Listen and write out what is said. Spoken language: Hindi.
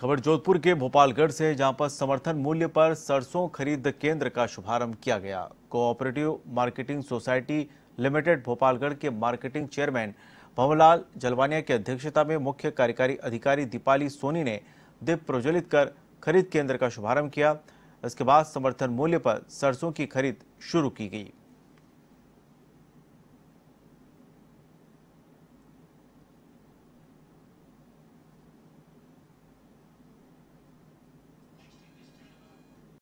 खबर जोधपुर के भोपालगढ़ से जहां पर समर्थन मूल्य पर सरसों खरीद केंद्र का शुभारंभ किया गया cooperative marketing society limited Bhopalgarh के मार्केटिंग चेयरमैन भवनलाल जलवानिया की अध्यक्षता में मुख्य कार्यकारी अधिकारी दीपाली सोनी ने दीप प्रज्वलित कर खरीद केंद्र का शुभारंभ किया इसके बाद समर्थन मूल्य पर सरसों की खरीद शुरू की गई